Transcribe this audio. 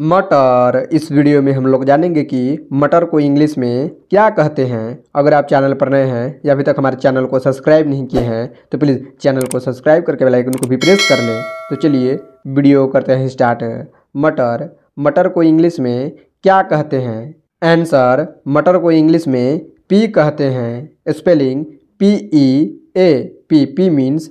मटर इस वीडियो में हम लोग जानेंगे कि मटर को इंग्लिश में क्या कहते हैं अगर आप चैनल पर नए हैं या अभी तक हमारे चैनल को सब्सक्राइब नहीं किए हैं तो प्लीज़ चैनल को सब्सक्राइब करके बेल आइकन को भी प्रेस कर लें तो चलिए वीडियो करते हैं स्टार्ट मटर मटर को इंग्लिश में क्या कहते हैं आंसर मटर को इंग्लिश में पी कहते हैं spelling P E A P P means